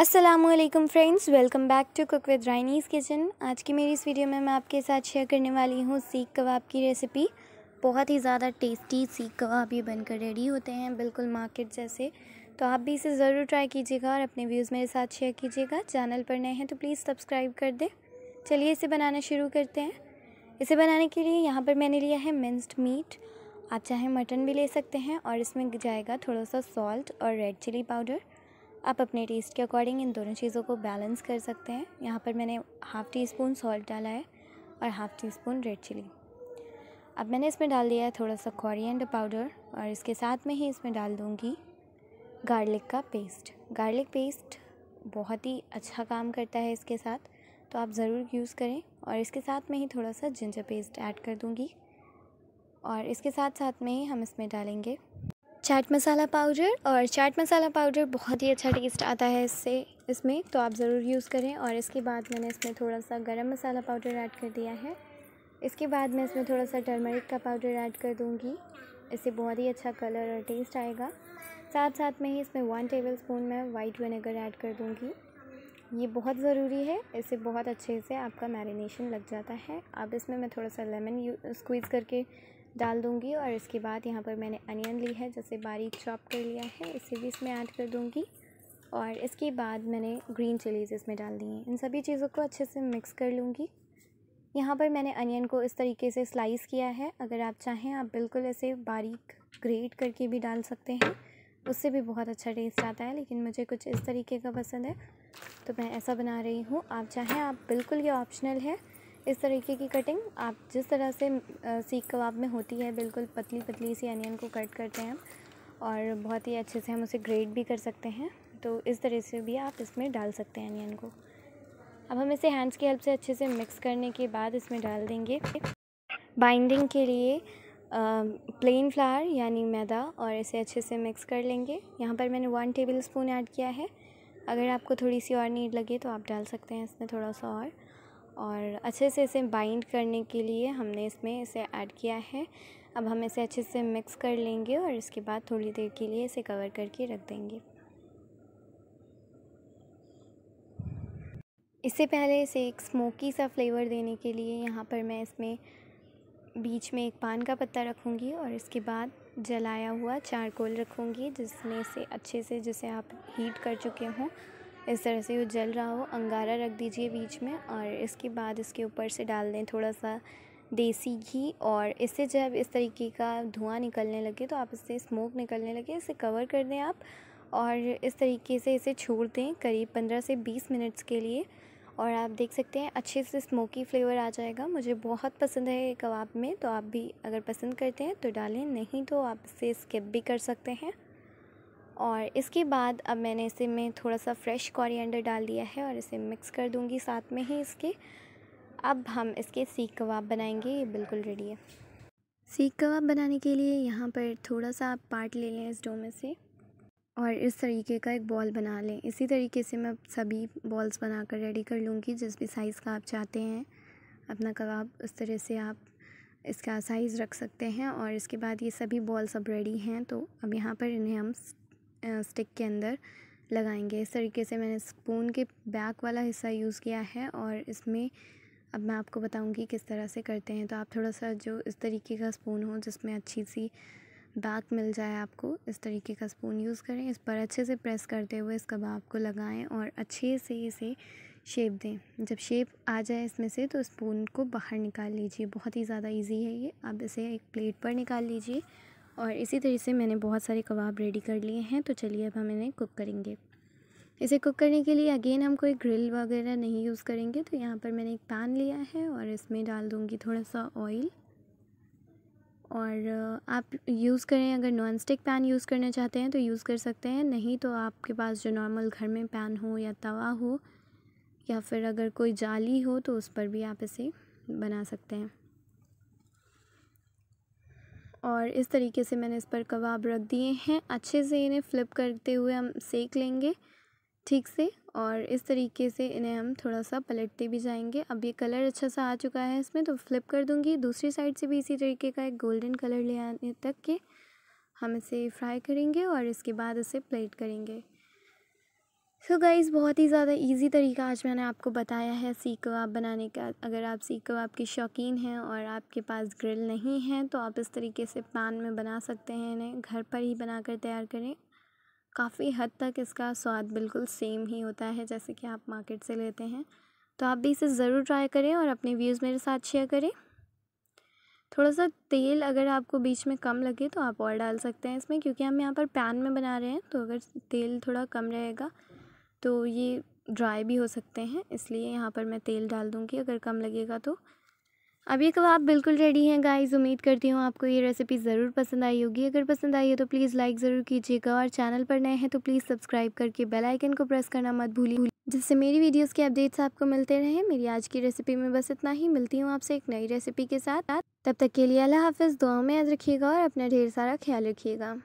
Aslam friends welcome back to cook with राइनीज़ kitchen आज की मेरी इस वीडियो में मैं आपके साथ शेयर करने वाली हूँ सीख कबाब की रेसिपी बहुत ही ज़्यादा टेस्टी सीख कबाब ये बनकर रेडी होते हैं बिल्कुल मार्केट जैसे तो आप भी इसे ज़रूर ट्राई कीजिएगा और अपने व्यूज़ मेरे साथ शेयर कीजिएगा चैनल पर नए हैं तो प्लीज़ सब्सक्राइब कर दें चलिए इसे बनाना शुरू करते हैं इसे बनाने के लिए यहाँ पर मैंने लिया है मिन्सड मीट आप चाहें मटन भी ले सकते हैं और इसमें जाएगा थोड़ा सा सॉल्ट और रेड चिली पाउडर आप अपने टेस्ट के अकॉर्डिंग इन दोनों चीज़ों को बैलेंस कर सकते हैं यहाँ पर मैंने हाफ़ टी स्पून सॉल्ट डाला है और half teaspoon red chilli अब मैंने इसमें डाल दिया है थोड़ा सा कोरिएंडर पाउडर और इसके साथ में ही इसमें डाल दूँगी गार्लिक का पेस्ट गार्लिक पेस्ट बहुत ही अच्छा काम करता है इसके साथ तो आप ज़रूर यूज़ करें और इसके साथ में ही थोड़ा सा जिंजर पेस्ट ऐड कर दूँगी और इसके साथ साथ में ही हम इसमें डालेंगे चाट मसाला पाउडर और चाट मसाला पाउडर बहुत ही अच्छा टेस्ट आता है इससे इसमें तो आप ज़रूर यूज़ करें और इसके बाद मैंने इसमें थोड़ा सा गरम मसाला पाउडर ऐड कर दिया है इसके बाद मैं इसमें थोड़ा सा टर्मरिक का पाउडर ऐड कर दूँगी इससे बहुत ही अच्छा कलर और टेस्ट आएगा साथ साथ में ही इसमें वन टेबल स्पून मैं वाइट विनेगर ऐड कर दूँगी ये बहुत ज़रूरी है इससे बहुत अच्छे से आपका मैरिनेशन लग जाता है अब इसमें मैं थोड़ा सा लेमन स्क्वीज़ करके डाल दूँगी और इसके बाद यहाँ पर मैंने अनियन ली है जैसे बारीक चॉप कर लिया है इसे भी इसमें ऐड कर दूँगी और इसके बाद मैंने ग्रीन चिलीज़ इसमें डाल दी हैं इन सभी चीज़ों को अच्छे से मिक्स कर लूँगी यहाँ पर मैंने अनियन को इस तरीके से स्लाइस किया है अगर आप चाहें आप बिल्कुल ऐसे बारीक ग्रेट करके भी डाल सकते हैं उससे भी बहुत अच्छा टेस्ट आता है लेकिन मुझे कुछ इस तरीके का पसंद है तो मैं ऐसा बना रही हूँ आप चाहें आप बिल्कुल ये ऑप्शनल है इस तरीके की कटिंग आप जिस तरह से सीख कबाब में होती है बिल्कुल पतली पतली सी अनियन को कट करते हैं हम और बहुत ही अच्छे से हम उसे ग्रेट भी कर सकते हैं तो इस तरह से भी आप इसमें डाल सकते हैं अनियन को अब हम इसे हैंड्स की हेल्प से अच्छे से मिक्स करने के बाद इसमें डाल देंगे बाइंडिंग के लिए प्लेन फ्लावर यानी मैदा और इसे अच्छे से मिक्स कर लेंगे यहाँ पर मैंने वन टेबल स्पून ऐड किया है अगर आपको थोड़ी सी और नीड लगे तो आप डाल सकते हैं इसमें थोड़ा सा और और अच्छे से इसे बाइंड करने के लिए हमने इसमें इसे ऐड किया है अब हम इसे अच्छे से मिक्स कर लेंगे और इसके बाद थोड़ी देर के लिए इसे कवर करके रख देंगे इससे पहले इसे एक स्मोकी सा फ्लेवर देने के लिए यहाँ पर मैं इसमें बीच में एक पान का पत्ता रखूँगी और इसके बाद जलाया हुआ चारकोल रखूँगी जिसमें से अच्छे से जिसे आप हीट कर चुके हों इस तरह से वो जल रहा हो अंगारा रख दीजिए बीच में और इसके बाद इसके ऊपर से डाल दें थोड़ा सा देसी घी और इससे जब इस तरीके का धुआं निकलने लगे तो आप इससे स्मोक निकलने लगे इसे कवर कर दें आप और इस तरीके से इसे छोड़ दें करीब पंद्रह से बीस मिनट्स के लिए और आप देख सकते हैं अच्छे से स्मोकी फ्लेवर आ जाएगा मुझे बहुत पसंद है कबाब में तो आप भी अगर पसंद करते हैं तो डालें नहीं तो आप इसे स्किप भी कर सकते हैं और इसके बाद अब मैंने इसे में थोड़ा सा फ्रेश कोरिएंडर डाल दिया है और इसे मिक्स कर दूंगी साथ में ही इसके अब हम इसके सीख कबाब बनाएंगे ये बिल्कुल रेडी है सीख कबाब बनाने के लिए यहाँ पर थोड़ा सा आप पार्ट ले लें इस डो में से और इस तरीके का एक बॉल बना लें इसी तरीके से मैं सभी बॉल्स बनाकर रेडी कर लूँगी जिस भी साइज़ का आप चाहते हैं अपना कबाब उस तरह से आप इसका साइज़ रख सकते हैं और इसके बाद ये सभी बॉल्स अब रेडी हैं तो अब यहाँ पर इन्हें हम स्टिक के अंदर लगाएंगे इस तरीके से मैंने स्पून के बैक वाला हिस्सा यूज़ किया है और इसमें अब मैं आपको बताऊंगी किस तरह से करते हैं तो आप थोड़ा सा जो इस तरीके का स्पून हो जिसमें अच्छी सी बैक मिल जाए आपको इस तरीके का स्पून यूज़ करें इस पर अच्छे से प्रेस करते हुए इस कबाब को लगाएं और अच्छे से इसे शेप दें जब शेप आ जाए इसमें से तो स्पून को बाहर निकाल लीजिए बहुत ही ज़्यादा ईज़ी है ये अब इसे एक प्लेट पर निकाल लीजिए और इसी तरह से मैंने बहुत सारे कबाब रेडी कर लिए हैं तो चलिए अब हम इन्हें कुक करेंगे इसे कुक करने के लिए अगेन हम कोई ग्रिल वगैरह नहीं यूज़ करेंगे तो यहाँ पर मैंने एक पैन लिया है और इसमें डाल दूँगी थोड़ा सा ऑयल और आप यूज़ करें अगर नॉन स्टिक पैन यूज़ करना चाहते हैं तो यूज़ कर सकते हैं नहीं तो आपके पास जो नॉर्मल घर में पैन हो या तवा हो या फिर अगर कोई जाली हो तो उस पर भी आप इसे बना सकते हैं और इस तरीके से मैंने इस पर कबाब रख दिए हैं अच्छे से इन्हें फ्लिप करते हुए हम सेक लेंगे ठीक से और इस तरीके से इन्हें हम थोड़ा सा पलटते भी जाएंगे अब ये कलर अच्छा सा आ चुका है इसमें तो फ्लिप कर दूंगी दूसरी साइड से भी इसी तरीके का एक गोल्डन कलर ले आने तक के हम इसे फ्राई करेंगे और इसके बाद इसे प्लेट करेंगे सो so गाइज़ बहुत ही ज़्यादा इजी तरीका आज मैंने आपको बताया है सीख कबाब बनाने का अगर आप सीख कबाब के शौकीन हैं और आपके पास ग्रिल नहीं है तो आप इस तरीके से पैन में बना सकते हैं इन्हें घर पर ही बनाकर तैयार करें काफ़ी हद तक इसका स्वाद बिल्कुल सेम ही होता है जैसे कि आप मार्केट से लेते हैं तो आप भी इसे ज़रूर ट्राई करें और अपने व्यूज़ मेरे साथ शेयर करें थोड़ा सा तेल अगर आपको बीच में कम लगे तो आप और डाल सकते हैं इसमें क्योंकि हम यहाँ पर पैन में बना रहे हैं तो अगर तेल थोड़ा कम रहेगा तो ये ड्राई भी हो सकते हैं इसलिए यहाँ पर मैं तेल डाल दूँगी अगर कम लगेगा तो अब ये कबाब बिल्कुल रेडी हैं गाइस उम्मीद करती हूँ आपको ये रेसिपी ज़रूर पसंद आई होगी अगर पसंद आई हो तो प्लीज़ लाइक ज़रूर कीजिएगा और चैनल पर नए हैं तो प्लीज़ सब्सक्राइब करके बेल आइकन को प्रेस करना मत भूलिए जिससे मेरी वीडियोस के अपडेट्स आपको मिलते रहें मेरी आज की रेसिपी में बस इतना ही मिलती हूँ आपसे एक नई रेसिपी के साथ तब तक के लिए अल्लाह हाफिज़ दुआ में याद रखिएगा और अपना ढेर सारा ख्याल रखिएगा